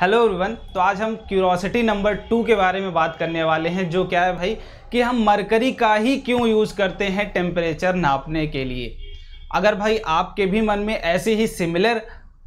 hello everyone तो आज हम क्यूरोसिटी नंबर टू के बारे में बात करने वाले हैं जो क्या है भाई कि हम मरकरी का ही क्यों यूज़ करते हैं टेम्परेचर नापने के लिए अगर भाई आपके भी मन में ऐसे ही सिमिलर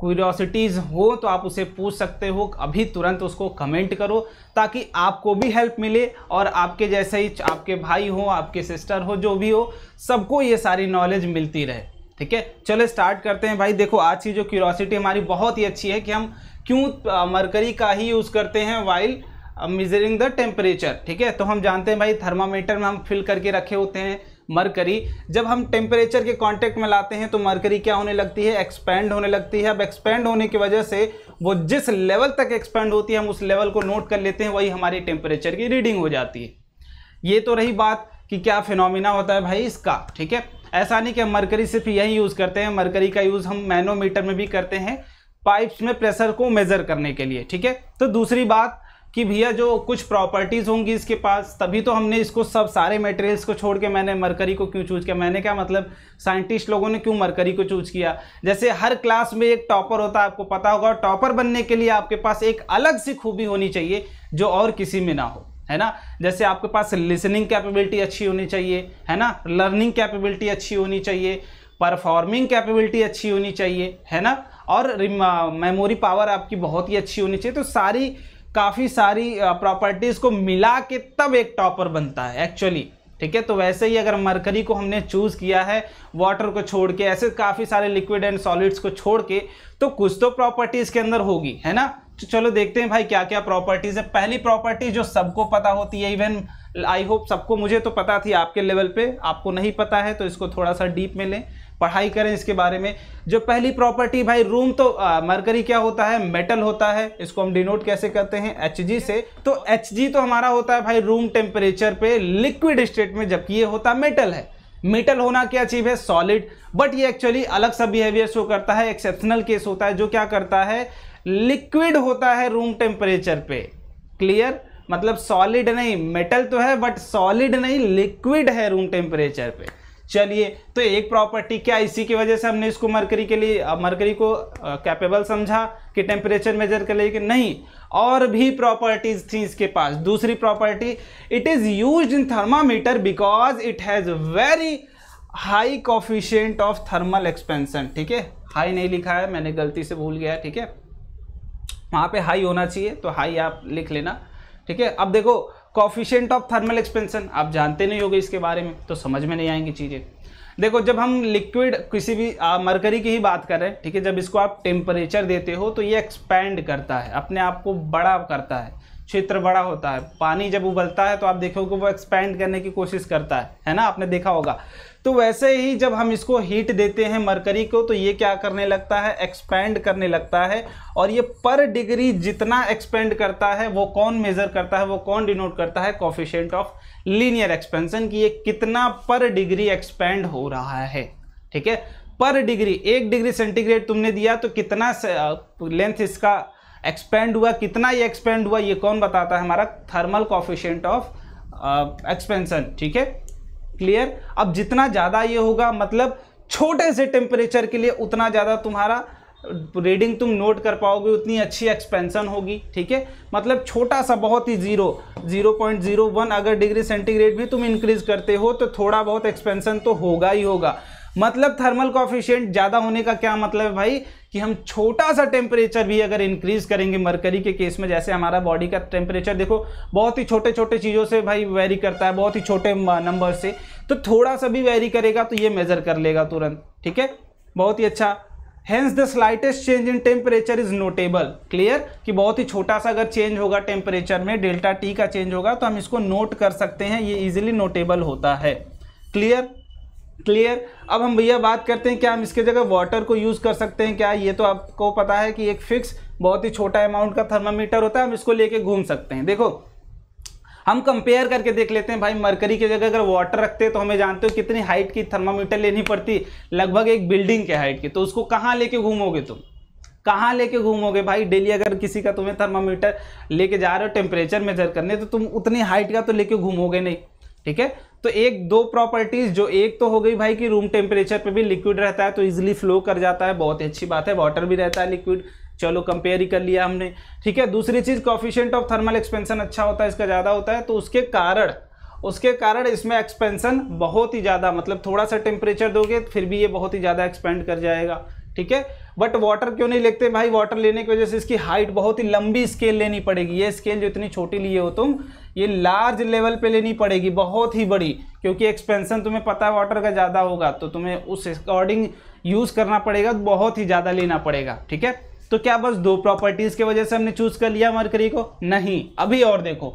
क्यूरोसिटीज़ हो तो आप उसे पूछ सकते हो अभी तुरंत उसको कमेंट करो ताकि आपको भी हेल्प मिले और आपके जैसे ही आपके भाई हो आपके सिस्टर हो जो भी हो सबको ये सारी नॉलेज मिलती रहे ठीक है चलो स्टार्ट करते हैं भाई देखो आज की जो क्यूरोसिटी हमारी बहुत ही अच्छी है कि हम क्यों मरकरी का ही यूज़ करते हैं वाइल मेजरिंग द टेम्परेचर ठीक है तो हम जानते हैं भाई थर्मामीटर में हम फिल करके रखे होते हैं मरकरी जब हम टेम्परेचर के कांटेक्ट में लाते हैं तो मरकरी क्या होने लगती है एक्सपेंड होने लगती है अब एक्सपेंड होने की वजह से वो जिस लेवल तक एक्सपेंड होती है हम उस लेवल को नोट कर लेते हैं वही हमारी टेम्परेचर की रीडिंग हो जाती है ये तो रही बात कि क्या फिनोमिना होता है भाई इसका ठीक है ऐसा नहीं कि हम मरकरी सिर्फ यही यूज़ करते हैं मरकरी का यूज़ हम मैनोमीटर में भी करते हैं पाइप्स में प्रेशर को मेजर करने के लिए ठीक है तो दूसरी बात कि भैया जो कुछ प्रॉपर्टीज़ होंगी इसके पास तभी तो हमने इसको सब सारे मटेरियल्स को छोड़ के मैंने मरकरी को क्यों चूज़ किया मैंने क्या मतलब साइंटिस्ट लोगों ने क्यों मरकरी को चूज़ किया जैसे हर क्लास में एक टॉपर होता है आपको पता होगा टॉपर बनने के लिए आपके पास एक अलग सी खूबी होनी चाहिए जो और किसी में ना हो है ना जैसे आपके पास लिसनिंग कैपेबिलिटी अच्छी होनी चाहिए है ना लर्निंग कैपेबिलिटी अच्छी होनी चाहिए परफॉर्मिंग कैपेबिलिटी अच्छी होनी चाहिए है ना और मेमोरी पावर आपकी बहुत ही अच्छी होनी चाहिए तो सारी काफ़ी सारी प्रॉपर्टीज़ को मिला के तब एक टॉपर बनता है एक्चुअली ठीक है तो वैसे ही अगर मरकरी को हमने चूज़ किया है वाटर को छोड़ के ऐसे काफ़ी सारे लिक्विड एंड सॉलिड्स को छोड़ के तो कुछ तो प्रॉपर्टीज़ के अंदर होगी है ना तो चलो देखते हैं भाई क्या क्या प्रॉपर्टीज़ है पहली प्रॉपर्टी जो सबको पता होती है इवन आई होप सबको मुझे तो पता थी आपके लेवल पे आपको नहीं पता है तो इसको थोड़ा सा डीप में लें पढ़ाई करें इसके बारे में जो पहली प्रॉपर्टी भाई रूम तो आ, मरकरी क्या होता है मेटल होता है इसको हम डिनोट कैसे करते हैं एच से तो एच तो हमारा होता है भाई रूम टेम्परेचर पे लिक्विड स्टेट में जबकि ये होता मेटल है मेटल होना क्या चीज है सॉलिड बट ये एक्चुअली अलग सा बिहेवियर शो करता है एक्सेप्शनल केस होता है जो क्या करता है लिक्विड होता है रूम टेम्परेचर पे क्लियर मतलब सॉलिड नहीं मेटल तो है बट सॉलिड नहीं लिक्विड है रूम टेम्परेचर पे चलिए तो एक प्रॉपर्टी क्या इसी की वजह से हमने इसको मरकरी के लिए मरकरी को कैपेबल समझा कि टेम्परेचर मेजर कर लेकिन कि नहीं और भी प्रॉपर्टीज थी इसके पास दूसरी property it is use in thermometer because it has very high coefficient of thermal expansion ठीक है हाई नहीं लिखा है मैंने गलती से भूल गया ठीक है वहां पे हाई होना चाहिए तो हाई आप लिख लेना ठीक है अब देखो कॉफिशेंट ऑफ थर्मल एक्सपेंशन आप जानते नहीं होगे इसके बारे में तो समझ में नहीं आएंगी चीज़ें देखो जब हम लिक्विड किसी भी आ, मरकरी की ही बात कर रहे हैं ठीक है जब इसको आप टेम्परेचर देते हो तो ये एक्सपैंड करता है अपने आप को बड़ा करता है क्षेत्र बड़ा होता है पानी जब उबलता है तो आप देखोगे वो एक्सपैंड करने की कोशिश करता है है ना आपने देखा होगा तो वैसे ही जब हम इसको हीट देते हैं मरकरी को तो ये क्या करने लगता है एक्सपेंड करने लगता है और ये पर डिग्री जितना एक्सपेंड करता है वो कौन मेजर करता है वो कौन डिनोट करता है कॉफिशेंट ऑफ लीनियर एक्सपेंशन कि ये कितना पर डिग्री एक्सपेंड हो रहा है ठीक है पर डिग्री एक डिग्री सेंटीग्रेड तुमने दिया तो कितना लेंथ इसका एक्सपेंड हुआ कितना ये एक्सपेंड हुआ ये कौन बताता है हमारा थर्मल कॉफिशेंट ऑफ एक्सपेंशन ठीक है क्लियर अब जितना ज़्यादा ये होगा मतलब छोटे से टेम्परेचर के लिए उतना ज़्यादा तुम्हारा रीडिंग तुम नोट कर पाओगे उतनी अच्छी एक्सपेंसन होगी ठीक है मतलब छोटा सा बहुत ही zero zero point zero one अगर डिग्री सेंटीग्रेड भी तुम इंक्रीज करते हो तो थोड़ा बहुत एक्सपेंसन तो होगा ही होगा मतलब थर्मल कॉफिशियंट ज़्यादा होने का क्या मतलब है भाई कि हम छोटा सा टेम्परेचर भी अगर इंक्रीज़ करेंगे मरकरी के केस में जैसे हमारा बॉडी का टेम्परेचर देखो बहुत ही छोटे छोटे चीज़ों से भाई वेरी करता है बहुत ही छोटे नंबर से तो थोड़ा सा भी वेरी करेगा तो ये मेज़र कर लेगा तुरंत ठीक है बहुत ही अच्छा hence the slightest change in temperature is notable clear कि बहुत ही छोटा सा अगर चेंज होगा टेम्परेचर में डेल्टा टी का चेंज होगा तो हम इसको नोट कर सकते हैं ये इजिली नोटेबल होता है क्लियर क्लियर अब हम भैया बात करते हैं क्या हम इसके जगह वाटर को यूज़ कर सकते हैं क्या ये तो आपको पता है कि एक फिक्स बहुत ही छोटा अमाउंट का थर्मामीटर होता है हम इसको लेके घूम सकते हैं देखो हम कंपेयर करके देख लेते हैं भाई मरकरी की जगह अगर वाटर रखते हैं तो हमें जानते हो कितनी हाइट की थर्मामीटर लेनी पड़ती लगभग एक बिल्डिंग के हाइट की तो उसको कहाँ लेके घूमोगे तुम कहाँ लेके घूमोगे भाई डेली अगर किसी का तुम्हें थर्मामीटर लेके जा रहे हो टेम्परेचर मेजर करने तो तुम उतनी हाइट का तो लेके घूमोगे नहीं ठीक है तो एक दो प्रॉपर्टीज जो एक तो हो गई भाई कि रूम टेम्परेचर पे भी लिक्विड रहता है तो इजिली फ्लो कर जाता है बहुत ही अच्छी बात है वाटर भी रहता है लिक्विड चलो कंपेयर ही कर लिया हमने ठीक है दूसरी चीज़ कॉफिशियंट ऑफ थर्मल एक्सपेंशन अच्छा होता है इसका ज़्यादा होता है तो उसके कारण उसके कारण इसमें एक्सपेंशन बहुत ही ज़्यादा मतलब थोड़ा सा टेम्परेचर दोगे फिर भी ये बहुत ही ज़्यादा एक्सपेंड कर जाएगा ठीक है बट वाटर क्यों नहीं लेते भाई वाटर लेने की वजह से इसकी हाइट बहुत ही लंबी स्केल लेनी पड़ेगी ये स्केल जो इतनी छोटी लिए हो तुम ये लार्ज लेवल पे लेनी पड़ेगी बहुत ही बड़ी क्योंकि एक्सपेंसन तुम्हें पता है वाटर का ज़्यादा होगा तो तुम्हें उस अकॉर्डिंग यूज़ करना पड़ेगा बहुत ही ज़्यादा लेना पड़ेगा ठीक है तो क्या बस दो प्रॉपर्टीज़ की वजह से हमने चूज़ कर लिया मरकरी को नहीं अभी और देखो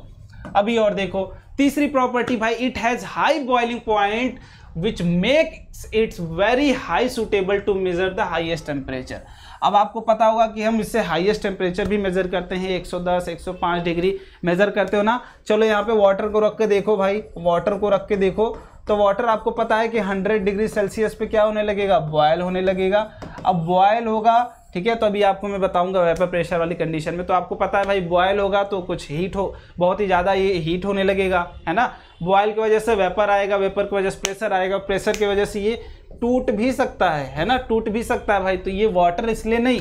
अभी और देखो तीसरी प्रॉपर्टी भाई it has high boiling point which make its very high suitable to measure the highest temperature अब आपको पता होगा कि हम इससे हाईएस्ट टेम्परेचर भी मेज़र करते हैं 110 105 डिग्री मेज़र करते हो ना चलो यहाँ पे वाटर को रख के देखो भाई वाटर को रख के देखो तो वाटर आपको पता है कि 100 डिग्री सेल्सियस पे क्या होने लगेगा बॉयल होने लगेगा अब बॉयल होगा ठीक है तो अभी आपको मैं बताऊंगा वेपर प्रेशर वाली कंडीशन में तो आपको पता है भाई बॉयल होगा तो कुछ हीट हो बहुत ही ज़्यादा ये हीट होने लगेगा है ना बॉयल की वजह से वेपर आएगा वेपर की वजह से प्रेशर आएगा प्रेशर की वजह से ये टूट भी सकता है है ना टूट भी सकता है भाई तो ये वाटर इसलिए नहीं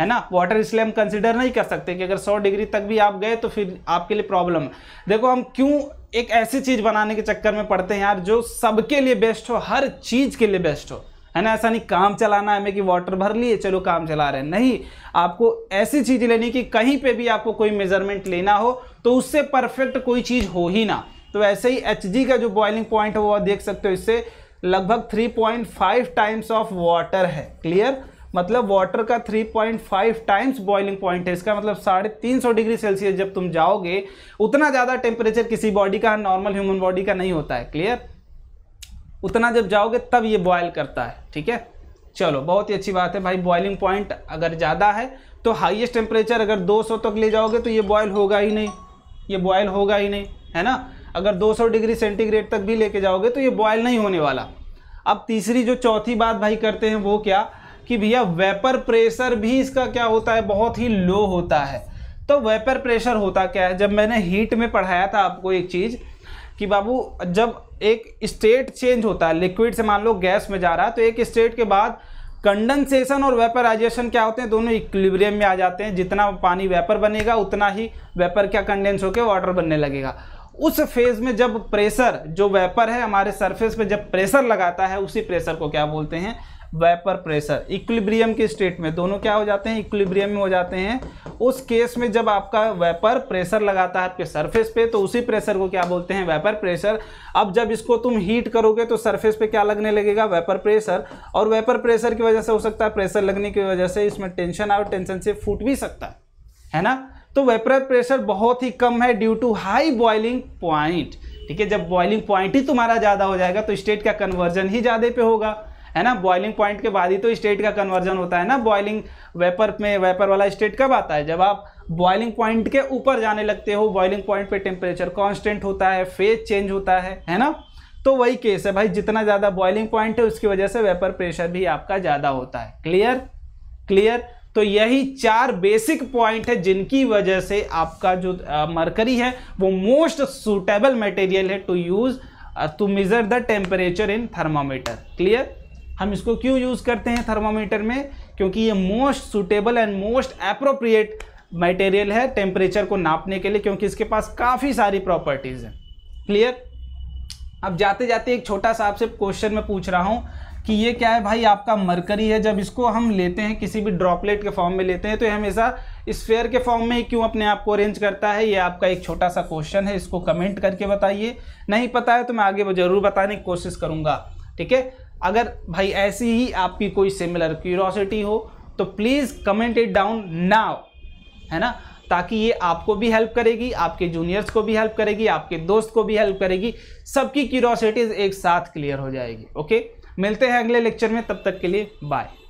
है ना वाटर इसलिए हम कंसिडर नहीं कर सकते कि अगर 100 डिग्री तक भी आप गए तो फिर आपके लिए प्रॉब्लम देखो हम क्यों एक ऐसी चीज़ बनाने के चक्कर में पड़ते हैं यार जो सबके लिए बेस्ट हो हर चीज़ के लिए बेस्ट हो है ना ऐसा नहीं काम चलाना है मैं कि वाटर भर लिए चलो काम चला रहे हैं नहीं आपको ऐसी चीज़ लेनी कि कहीं पे भी आपको कोई मेजरमेंट लेना हो तो उससे परफेक्ट कोई चीज़ हो ही ना तो ऐसे ही एच का जो बॉइलिंग पॉइंट हो वो देख सकते हो इससे लगभग 3.5 टाइम्स ऑफ वाटर है क्लियर मतलब वाटर का 3.5 टाइम्स बॉइलिंग पॉइंट है इसका मतलब साढ़े तीन सौ डिग्री सेल्सियस जब तुम जाओगे उतना ज़्यादा टेम्परेचर किसी बॉडी का नॉर्मल ह्यूमन बॉडी का नहीं होता है क्लियर उतना जब जाओगे तब ये बॉयल करता है ठीक है चलो बहुत ही अच्छी बात है भाई बॉइलिंग पॉइंट अगर ज़्यादा है तो हाइएस्ट टेम्परेचर अगर 200 तक तो ले जाओगे तो ये बॉयल होगा ही नहीं ये बॉयल होगा ही नहीं है ना अगर 200 डिग्री सेंटीग्रेड तक भी लेके जाओगे तो ये बॉयल नहीं होने वाला अब तीसरी जो चौथी बात भाई करते हैं वो क्या कि भैया वेपर प्रेशर भी इसका क्या होता है बहुत ही लो होता है तो वेपर प्रेशर होता क्या है जब मैंने हीट में पढ़ाया था आपको एक चीज़ कि बाबू जब एक स्टेट चेंज होता है लिक्विड से मान लो गैस में जा रहा है तो एक स्टेट के बाद कंडेंसेशन और वेपराइजेशन क्या होते हैं दोनों इक्विलिब्रियम में आ जाते हैं जितना पानी वेपर बनेगा उतना ही वेपर क्या कंडेंस होकर वाटर बनने लगेगा उस फेज में जब प्रेशर जो वेपर है हमारे सरफेस पे जब प्रेशर लगाता है उसी प्रेशर को क्या बोलते हैं वेपर प्रेशर इक्विलिब्रियम के स्टेट में दोनों क्या हो जाते हैं इक्विलिब्रियम में हो जाते हैं उस केस में जब आपका वेपर प्रेशर लगाता है आपके सरफेस पे तो उसी प्रेशर को क्या बोलते हैं वेपर प्रेशर अब जब इसको तुम हीट करोगे तो सरफेस पे क्या लगने लगेगा वेपर प्रेशर और वेपर प्रेशर की वजह से हो सकता है प्रेशर लगने की वजह से इसमें टेंशन और टेंशन से फूट भी सकता है ना तो वेपर प्रेशर बहुत ही कम है due to high boiling point ठीक है जब बॉइलिंग पॉइंट ही तुम्हारा ज़्यादा हो जाएगा तो स्टेट का कन्वर्जन ही ज़्यादा पे होगा है ना बॉइलिंग पॉइंट के बाद ही तो स्टेट का कन्वर्जन होता है ना बॉइलिंग वेपर में वेपर वाला स्टेट कब आता है जब आप बॉइलिंग पॉइंट के ऊपर जाने लगते हो बॉइलिंग पॉइंट पे टेम्परेचर कांस्टेंट होता है फेज चेंज होता है है ना तो वही केस है भाई जितना ज़्यादा बॉइलिंग पॉइंट है उसकी वजह से वेपर प्रेशर भी आपका ज़्यादा होता है क्लियर क्लियर तो यही चार बेसिक पॉइंट है जिनकी वजह से आपका जो मरकरी है वो मोस्ट सुटेबल मटेरियल है to use to measure the temperature in thermometer clear हम इसको क्यों यूज़ करते हैं थर्मामीटर में क्योंकि ये most suitable and most appropriate material है टेम्परेचर को नापने के लिए क्योंकि इसके पास काफ़ी सारी प्रॉपर्टीज़ हैं क्लियर अब जाते जाते एक छोटा सा आपसे क्वेश्चन में पूछ रहा हूँ कि ये क्या है भाई आपका मरकरी है जब इसको हम लेते हैं किसी भी ड्रॉपलेट के फॉर्म में लेते हैं तो ये हमेशा स्फेयर के फॉर्म में ही क्यों अपने आप को अरेंज करता है ये आपका एक छोटा सा क्वेश्चन है इसको कमेंट करके बताइए नहीं पता है तो मैं आगे ज़रूर बताने की कोशिश करूँगा ठीक है अगर भाई ऐसी ही आपकी कोई सिमिलर क्यूरोसिटी हो तो please comment it down now है ना ताकि ये आपको भी हेल्प करेगी आपके जूनियर्स को भी हेल्प करेगी आपके दोस्त को भी हेल्प करेगी सबकी क्यूरोसिटीज़ एक साथ क्लियर हो जाएगी ओके मिलते हैं अगले लेक्चर में तब तक के लिए बाय